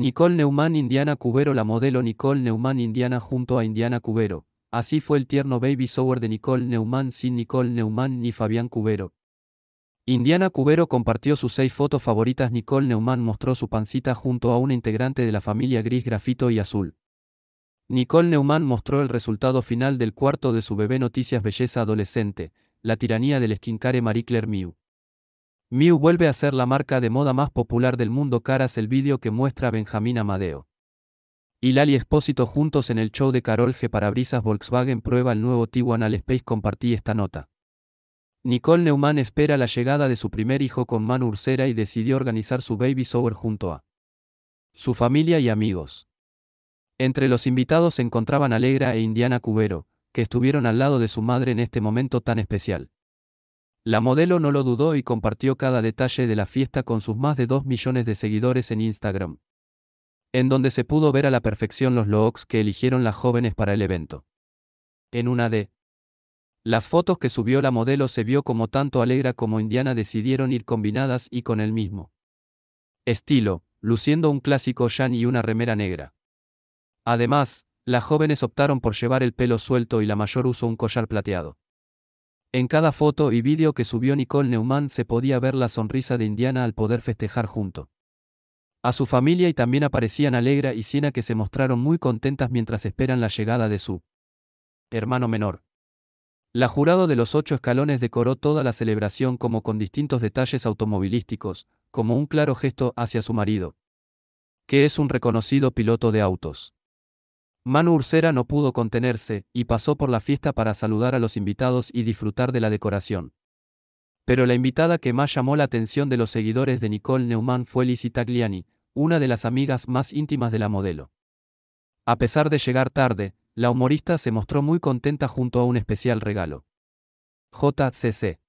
Nicole Neumann Indiana Cubero La modelo Nicole Neumann Indiana junto a Indiana Cubero. Así fue el tierno baby shower de Nicole Neumann sin Nicole Neumann ni Fabián Cubero. Indiana Cubero compartió sus seis fotos favoritas. Nicole Neumann mostró su pancita junto a una integrante de la familia gris, grafito y azul. Nicole Neumann mostró el resultado final del cuarto de su bebé Noticias Belleza Adolescente, la tiranía del skincare Marie Claire Mew. Miu vuelve a ser la marca de moda más popular del mundo caras el vídeo que muestra a Benjamín Amadeo. Y Lali Espósito juntos en el show de Carol G. Brisas Volkswagen prueba el nuevo Tiguan al Space compartí esta nota. Nicole Neumann espera la llegada de su primer hijo con Manu Ursera y decidió organizar su baby shower junto a su familia y amigos. Entre los invitados se encontraban Alegra e Indiana Cubero, que estuvieron al lado de su madre en este momento tan especial. La modelo no lo dudó y compartió cada detalle de la fiesta con sus más de 2 millones de seguidores en Instagram, en donde se pudo ver a la perfección los looks que eligieron las jóvenes para el evento. En una de las fotos que subió la modelo se vio como tanto Alegra como Indiana decidieron ir combinadas y con el mismo estilo, luciendo un clásico jean y una remera negra. Además, las jóvenes optaron por llevar el pelo suelto y la mayor usó un collar plateado. En cada foto y vídeo que subió Nicole Neumann se podía ver la sonrisa de Indiana al poder festejar junto. A su familia y también aparecían Alegra y Siena que se mostraron muy contentas mientras esperan la llegada de su hermano menor. La jurado de los ocho escalones decoró toda la celebración como con distintos detalles automovilísticos, como un claro gesto hacia su marido, que es un reconocido piloto de autos. Manu Ursera no pudo contenerse, y pasó por la fiesta para saludar a los invitados y disfrutar de la decoración. Pero la invitada que más llamó la atención de los seguidores de Nicole Neumann fue Lizzie Tagliani, una de las amigas más íntimas de la modelo. A pesar de llegar tarde, la humorista se mostró muy contenta junto a un especial regalo. JCC